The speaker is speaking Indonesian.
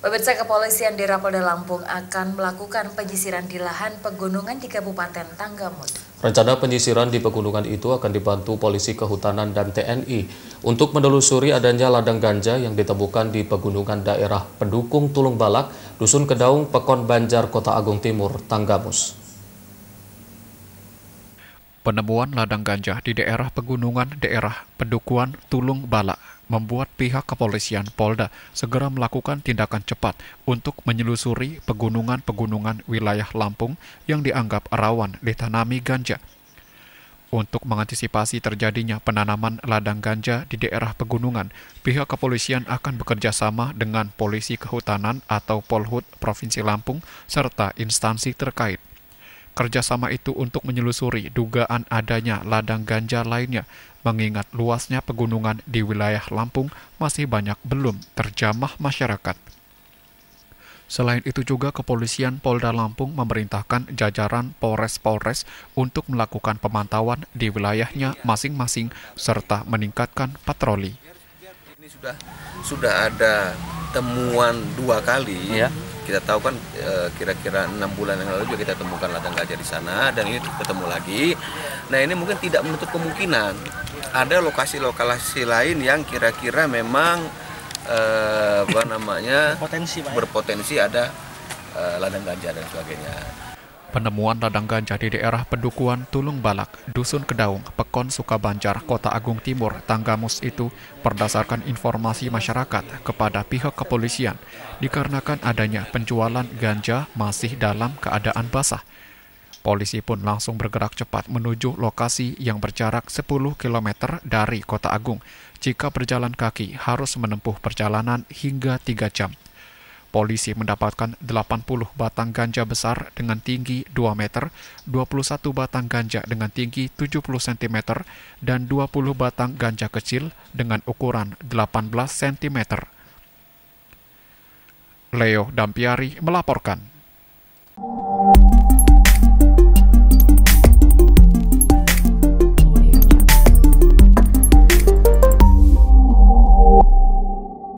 Pemirsa Kepolisian di Rapolda Lampung akan melakukan penyisiran di lahan pegunungan di Kabupaten Tanggamus. Rencana penyisiran di pegunungan itu akan dibantu Polisi Kehutanan dan TNI untuk menelusuri adanya ladang ganja yang ditemukan di pegunungan daerah pendukung Tulung Balak, Dusun Kedaung, Pekon Banjar, Kota Agung Timur, Tanggamus. Penemuan ladang ganja di daerah pegunungan daerah Pendukuan Tulung Balak membuat pihak kepolisian Polda segera melakukan tindakan cepat untuk menyelusuri pegunungan-pegunungan wilayah Lampung yang dianggap rawan ditanami ganja. Untuk mengantisipasi terjadinya penanaman ladang ganja di daerah pegunungan, pihak kepolisian akan bekerja sama dengan Polisi Kehutanan atau Polhut Provinsi Lampung serta instansi terkait. Kerjasama itu untuk menyelusuri dugaan adanya ladang ganja lainnya, mengingat luasnya pegunungan di wilayah Lampung masih banyak belum terjamah masyarakat. Selain itu juga kepolisian Polda Lampung memerintahkan jajaran Polres-Polres untuk melakukan pemantauan di wilayahnya masing-masing serta meningkatkan patroli. Ini sudah sudah ada temuan dua kali ya kita tahu kan eh, kira-kira enam -kira bulan yang lalu juga kita temukan ladang gajah di sana dan ini ketemu lagi. Nah ini mungkin tidak menutup kemungkinan ada lokasi-lokasi lain yang kira-kira memang e, apa namanya berpotensi, ya? berpotensi ada e, ladang gajah dan sebagainya. Penemuan ladang ganja di daerah pendukuan Tulung Balak, Dusun Kedaung, Pekon Sukabanjar, Kota Agung Timur, Tanggamus itu berdasarkan informasi masyarakat kepada pihak kepolisian dikarenakan adanya penjualan ganja masih dalam keadaan basah. Polisi pun langsung bergerak cepat menuju lokasi yang berjarak 10 km dari Kota Agung. Jika berjalan kaki harus menempuh perjalanan hingga 3 jam. Polisi mendapatkan 80 batang ganja besar dengan tinggi 2 meter, 21 batang ganja dengan tinggi 70 cm, dan 20 batang ganja kecil dengan ukuran 18 cm. Leo Dampiari melaporkan.